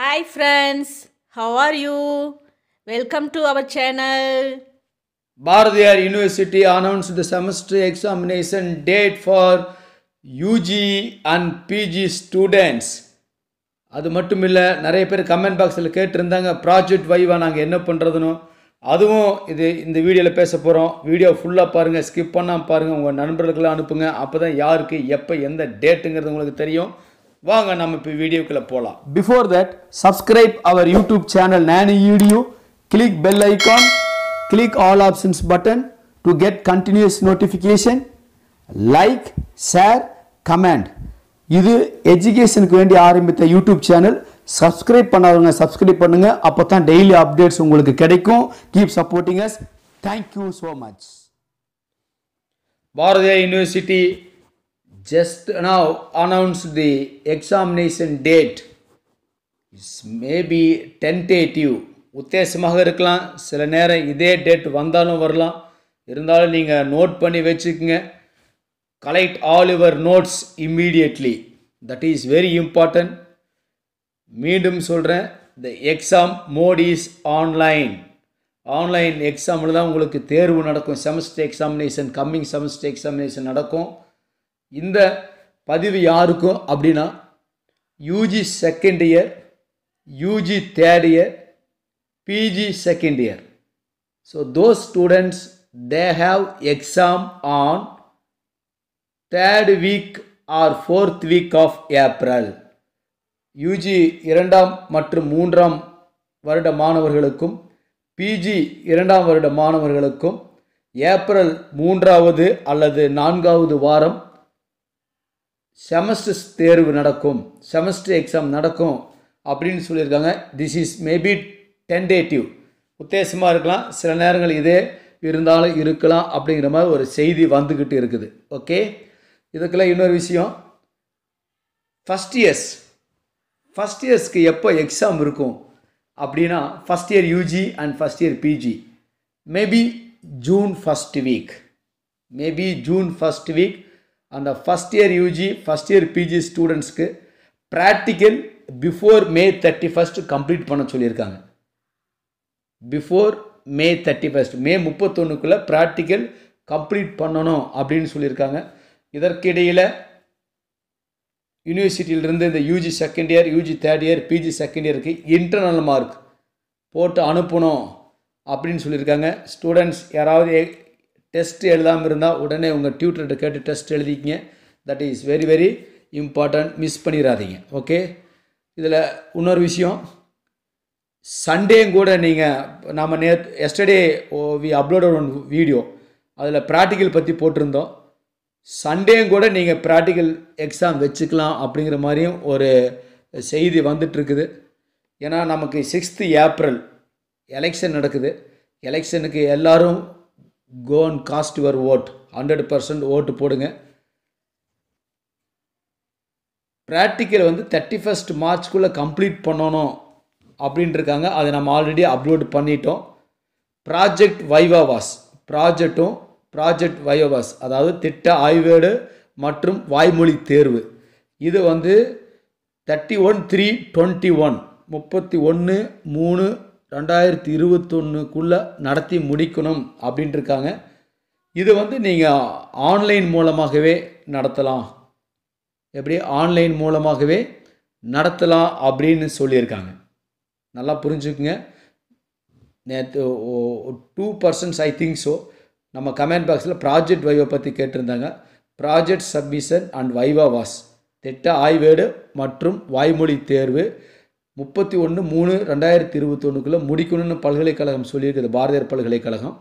hi friends how are you welcome to our channel Bharathiar university announce the semester examination date for UG and PG students அது மட்டும் இல்லை நிறைய பேர் comment பாக்ஸில் கேட்டிருந்தாங்க ப்ராஜெக்ட் வைவாக நாங்கள் என்ன பண்ணுறதுன்னு அதுவும் இது இந்த வீடியோவில் பேச போகிறோம் வீடியோ ஃபுல்லாக பாருங்கள் ஸ்கிப் பண்ணால் பாருங்கள் உங்கள் நண்பர்களுக்கெல்லாம் அனுப்புங்க அப்போ தான் யாருக்கு எப்போ எந்த டேட்டுங்கிறது உங்களுக்கு தெரியும் வாங்க நம்ம இப்போ வீடியோக்குள்ளே போகலாம் before that subscribe our YouTube channel நேனி video click bell icon click all options button to get continuous notification like share comment இது எஜுகேஷனுக்கு வேண்டி ஆரம்பித்த யூடியூப் சேனல் சப்ஸ்கிரைப் பண்ணாதவங்க சப்ஸ்கிரைப் பண்ணுங்கள் அப்போ தான் டெய்லி அப்டேட்ஸ் உங்களுக்கு கிடைக்கும் keep supporting us thank you so much Bharathiya university just now announced the examination date is maybe tentative உத்தேசமாக இருக்கலாம் சில நேரம் இதே டேட் வந்தாலும் வரலாம் இருந்தாலும் நீங்கள் நோட் பண்ணி வச்சுக்கோங்க collect all your notes immediately that is very important மீண்டும் சொல்கிறேன் the exam mode is online online எக்ஸாமில் தான் உங்களுக்கு தேர்வு நடக்கும் semester examination coming semester examination நடக்கும் இந்த பதிவு யாருக்கும் அப்படின்னா UG second year UG third year PG second year so those students they have exam on third week or fourth week of April UG இரண்டாம் மற்றும் மூன்றாம் வருட மாணவர்களுக்கும் பிஜி இரண்டாம் வருட மாணவர்களுக்கும் ஏப்ரல் மூன்றாவது அல்லது நான்காவது வாரம் செமஸ்டர்ஸ் தேர்வு நடக்கும் செமஸ்டர் எக்ஸாம் நடக்கும் அப்படின்னு சொல்லியிருக்காங்க திஸ் இஸ் மேபி டென்டேட்டிவ் உத்தேசமாக இருக்கலாம் சில நேரங்கள் இதே இருந்தாலும் இருக்கலாம் அப்படிங்கிற மாதிரி ஒரு செய்தி வந்துக்கிட்டு இருக்குது ஓகே இதுக்கெல்லாம் இன்னொரு விஷயம் ஃபஸ்ட் இயர்ஸ் ஃபஸ்ட் இயர்ஸ்க்கு எப்போ எக்ஸாம் இருக்கும் அப்படின்னா first year UG and first year PG maybe June first week maybe June first week அந்த first year UG first year PG ஸ்டூடெண்ட்ஸ்க்கு practical before May thirty first complete பண்ண சொல்லியிருக்காங்க before May thirty first May முப்பத்தொன்றுக்குள்ளே practical complete பண்ணணும் அப்படின்னு சொல்லியிருக்காங்க இதற்கிடையில் யூனிவர்சிட்டியிலிருந்து இந்த UG second year UG third year PG second இயருக்கு இன்டர்னல் மார்க் போட்டு அனுப்பணும் அப்படின்னு சொல்லியிருக்காங்க ஸ்டூடெண்ட்ஸ் யாராவது டெஸ்ட் எழுதாமல் இருந்தால் உடனே உங்கள் டியூட்டர்கிட்ட கேட்டு டெஸ்ட் எழுதிக்கிங்க that is very very important miss பண்ணிடாதீங்க ஓகே இதில் இன்னொரு விஷயம் சண்டேயும் கூட நீங்கள் நாம் yesterday we upload one video அதில் ப்ராக்டிக்கல் பற்றி போட்டிருந்தோம் சண்டேயும் கூட நீங்கள் ப்ராக்டிக்கல் எக்ஸாம் வச்சுக்கலாம் அப்படிங்கிற மாதிரியும் ஒரு செய்தி வந்துட்டுருக்குது ஏன்னா நமக்கு சிக்ஸ்த்து ஏப்ரல் எலெக்ஷன் நடக்குது எலெக்ஷனுக்கு எல்லோரும் go cast your vote hundred percent vote போடுங்க ப்ராக்டிக்கல் வந்து தேர்ட்டி ஃபஸ்ட் மார்ச்குள்ளே கம்ப்ளீட் பண்ணணும் அப்படின்ட்டுருக்காங்க அதை நம்ம ஆல்ரெடி அப்லோட் பண்ணிட்டோம் ப்ராஜெக்ட் வைவாவாஸ் ப்ராஜெக்டும் ப்ராஜெக்ட் வைவாவாஸ் அதாவது திட்ட ஆய்வேடு மற்றும் வாய்மொழி தேர்வு இது வந்து thirty one three twenty one முப்பத்தி ஒன்று மூணு ரெண்டாயிரத்தி இருபத்தொன்னுக்குள்ளே நடத்தி முடிக்கணும் அப்படின்ட்டுருக்காங்க இது வந்து நீங்கள் ஆன்லைன் மூலமாகவே நடத்தலாம் எப்படி ஆன்லைன் மூலமாகவே நடத்தலாம் அப்படின்னு சொல்லியிருக்காங்க நல்லா புரிஞ்சுக்குங்க நேற்று two persons I think so நம்ம கமெண்ட் பாக்ஸில் ப்ராஜெக்ட் வைவை பற்றி கேட்டிருந்தாங்க project submission and viva voce திட்ட ஆய்வேடு மற்றும் வாய்மொழி தேர்வு முப்பத்தி ஒன்று மூணு ரெண்டாயிரத்தி இருபத்தொன்றுக்குள்ளே முடிக்கணும்னு பல்கலைக்கழகம் சொல்லியிருக்குது பாரதியார் பல்கலைக்கழகம்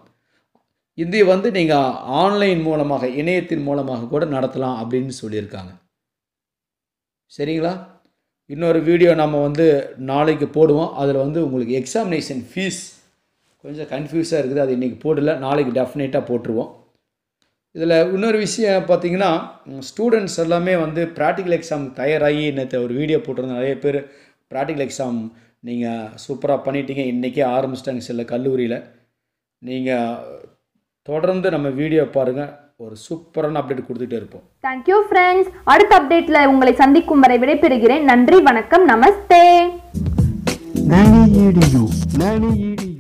இதை வந்து நீங்கள் ஆன்லைன் மூலமாக இணையத்தின் மூலமாக கூட நடத்தலாம் அப்படின்னு சொல்லியிருக்காங்க சரிங்களா இன்னொரு வீடியோ நம்ம வந்து நாளைக்கு போடுவோம் அதில் வந்து உங்களுக்கு எக்ஸாமினேஷன் ஃபீஸ் கொஞ்சம் கன்ஃபியூஸாக இருக்குது அது இன்றைக்கி போடல நாளைக்கு டெஃபினேட்டாக போட்டுருவோம் இதில் இன்னொரு விஷயம் பார்த்திங்கன்னா ஸ்டூடெண்ட்ஸ் எல்லாமே வந்து ப்ராக்டிக்கல் எக்ஸாம் தயாராகி இன்னத்தை ஒரு வீடியோ போட்டிருந்தோம் நிறைய பேர் ப்ராக்டிக்கல் எக்ஸாம் நீங்கள் சூப்பராக பண்ணிட்டீங்க இன்றைக்கே ஆரம்பிச்சிட்டாங்க சில கல்லூரியில் நீங்கள் தொடர்ந்து நம்ம வீடியோ பாருங்கள் ஒரு சூப்பரான அப்டேட் கொடுத்துட்டே இருப்போம் தேங்க்யூ ஃப்ரெண்ட்ஸ் அடுத்த அப்டேட்டில் உங்களை சந்திக்கும் வரை விடைபெறுகிறேன் நன்றி வணக்கம் நமஸ்தே நானி ஈடியு நானி ஈடியு